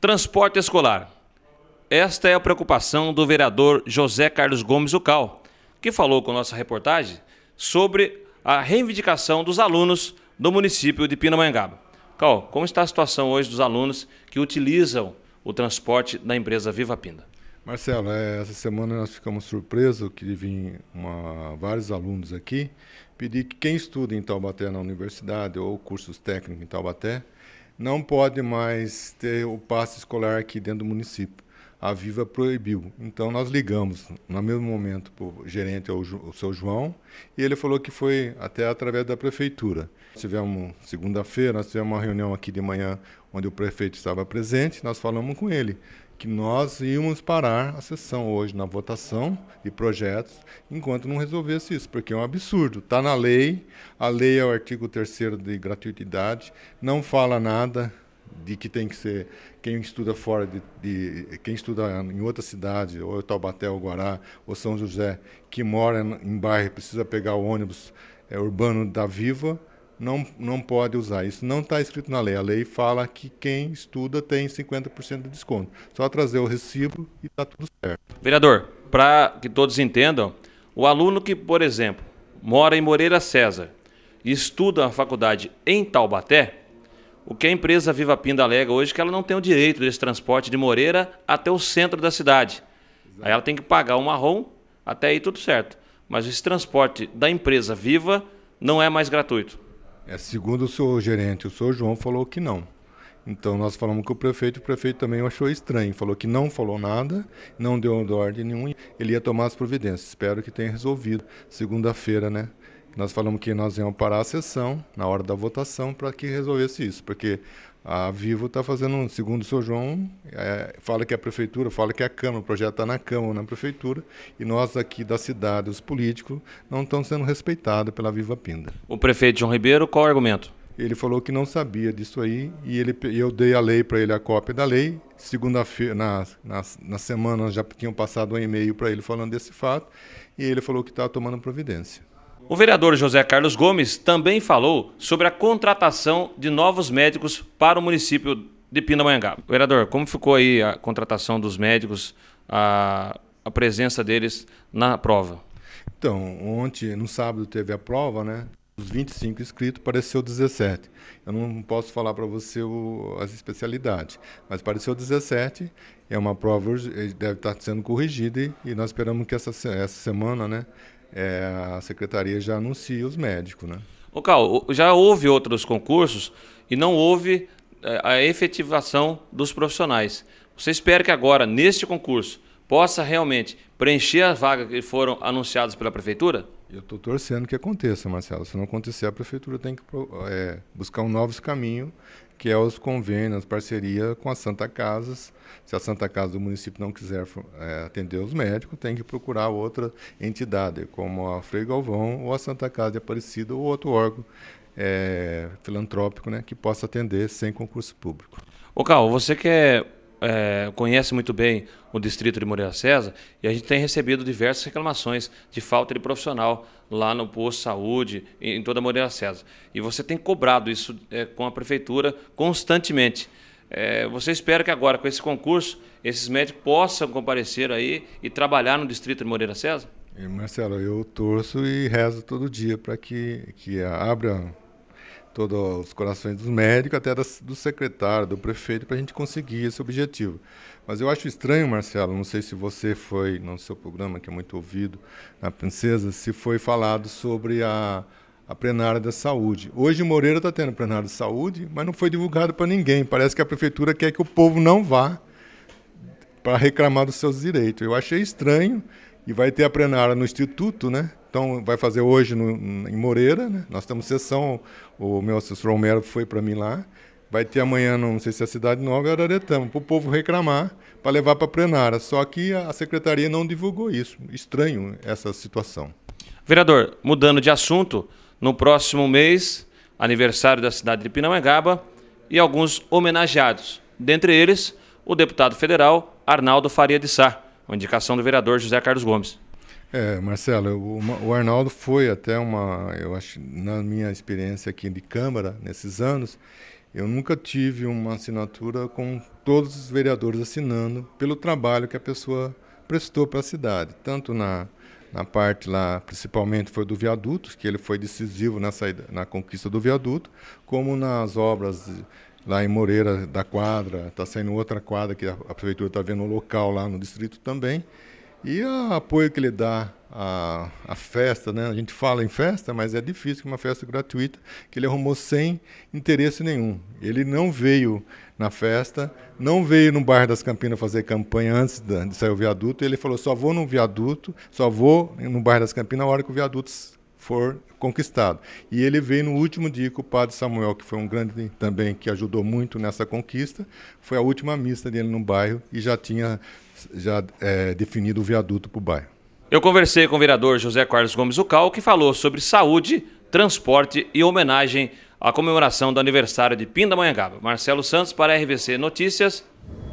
Transporte escolar. Esta é a preocupação do vereador José Carlos Gomes Ucal, que falou com nossa reportagem sobre a reivindicação dos alunos do município de Pindamonhangaba. Cal, como está a situação hoje dos alunos que utilizam o transporte da empresa Viva Pinda? Marcelo, é, essa semana nós ficamos surpresos que vim uma, vários alunos aqui pedir que quem estuda em Taubaté na universidade ou cursos técnicos em Taubaté não pode mais ter o passe escolar aqui dentro do município. A Viva proibiu. Então nós ligamos no mesmo momento para o gerente, o, seu João, e ele falou que foi até através da prefeitura. Tivemos segunda-feira, nós tivemos uma reunião aqui de manhã onde o prefeito estava presente, nós falamos com ele que nós íamos parar a sessão hoje na votação de projetos enquanto não resolvesse isso, porque é um absurdo. Está na lei, a lei é o artigo 3 de gratuidade não fala nada de que tem que ser quem estuda fora de, de quem estuda em outra cidade, ou Taubaté, ou Guará, ou São José, que mora em bairro precisa pegar o ônibus é, urbano da Viva não, não pode usar. Isso não está escrito na lei. A lei fala que quem estuda tem 50% de desconto. Só trazer o recibo e está tudo certo. Vereador, para que todos entendam, o aluno que, por exemplo, mora em Moreira César e estuda a faculdade em Taubaté, o que a empresa Viva Pinda alega hoje é que ela não tem o direito desse transporte de Moreira até o centro da cidade. Aí ela tem que pagar um marrom, até aí tudo certo. Mas esse transporte da empresa Viva não é mais gratuito. É, segundo o seu gerente, o senhor João falou que não. Então nós falamos com o prefeito, o prefeito também achou estranho, falou que não falou nada, não deu ordem nenhuma, ele ia tomar as providências. Espero que tenha resolvido segunda-feira, né? Nós falamos que nós íamos parar a sessão na hora da votação para que resolvesse isso, porque a Vivo está fazendo, segundo o seu João, é, fala que é a prefeitura, fala que é a Câmara, o projeto está na Câmara, na prefeitura, e nós aqui da cidade, os políticos, não estão sendo respeitados pela Viva Pinda. O prefeito João Ribeiro, qual o argumento? Ele falou que não sabia disso aí e ele, eu dei a lei para ele, a cópia da lei. Segunda-feira, na, na, na semana, já tinham passado um e-mail para ele falando desse fato e ele falou que está tomando providência. O vereador José Carlos Gomes também falou sobre a contratação de novos médicos para o município de Pindamonhangaba. Vereador, como ficou aí a contratação dos médicos, a, a presença deles na prova? Então, ontem, no sábado, teve a prova, né? Os 25 inscritos, pareceu 17. Eu não posso falar para você o, as especialidades, mas pareceu 17. É uma prova, eh, deve estar tá sendo corrigida e nós esperamos que essa, essa semana, né? é, a secretaria já anuncia os médicos, né? Ô, Cal, já houve outros concursos e não houve é, a efetivação dos profissionais. Você espera que agora, neste concurso, possa realmente preencher as vagas que foram anunciadas pela prefeitura? Eu estou torcendo que aconteça, Marcelo. Se não acontecer, a prefeitura tem que é, buscar um novos caminho que é os convênios, parceria com as Santa Casas. Se a Santa Casa do município não quiser é, atender os médicos, tem que procurar outra entidade, como a Frei Galvão ou a Santa Casa de Aparecida ou outro órgão é, filantrópico né, que possa atender sem concurso público. Ô Cal, você que é é, conhece muito bem o distrito de Moreira César e a gente tem recebido diversas reclamações de falta de profissional lá no posto de saúde, em, em toda Moreira César. E você tem cobrado isso é, com a prefeitura constantemente. É, você espera que agora, com esse concurso, esses médicos possam comparecer aí e trabalhar no distrito de Moreira César? Marcelo, eu torço e rezo todo dia para que, que abra todos os corações dos médicos, até das, do secretário, do prefeito, para a gente conseguir esse objetivo. Mas eu acho estranho, Marcelo, não sei se você foi, no seu programa, que é muito ouvido, na Princesa, se foi falado sobre a, a plenária da saúde. Hoje Moreira está tendo plenária da saúde, mas não foi divulgado para ninguém. Parece que a prefeitura quer que o povo não vá para reclamar dos seus direitos. Eu achei estranho, e vai ter a plenária no Instituto, né? Então, vai fazer hoje no, em Moreira, né? Nós temos sessão, o meu assessor Romero foi para mim lá. Vai ter amanhã, não sei se é Cidade Nova ou é Araretama, para o povo reclamar, para levar para a plenária. Só que a secretaria não divulgou isso. Estranho essa situação. Vereador, mudando de assunto, no próximo mês, aniversário da cidade de Pinamangaba e alguns homenageados. Dentre eles, o deputado federal Arnaldo Faria de Sá, com indicação do vereador José Carlos Gomes. É, Marcelo, o, Arnaldo foi até uma, eu acho, na minha experiência aqui de Câmara, nesses anos, eu nunca tive uma assinatura com todos os vereadores assinando pelo trabalho que a pessoa prestou para a cidade, tanto na, na parte lá, principalmente foi do viaduto, que ele foi decisivo na, saída, na conquista do viaduto, como nas obras lá em Moreira da quadra, está saindo outra quadra que a, a prefeitura está vendo o local lá no distrito também. E o apoio que ele dá à, à festa, né? A gente fala em festa, mas é difícil que uma festa gratuita, que ele arrumou sem interesse nenhum. Ele não veio na festa, não veio no bairro das Campinas fazer campanha antes de sair o viaduto. Ele falou: só vou no viaduto, só vou no bairro das Campinas na hora que o viaduto for conquistado. E ele veio no último dia que o padre Samuel, que foi um grande também, que ajudou muito nessa conquista, foi a última missa dele no bairro e já tinha já é, definido o viaduto para o bairro. Eu conversei com o vereador José Carlos Gomes Ucal, que falou sobre saúde, transporte e homenagem à comemoração do aniversário de Pindamonhangaba. Marcelo Santos para a RVC Notícias.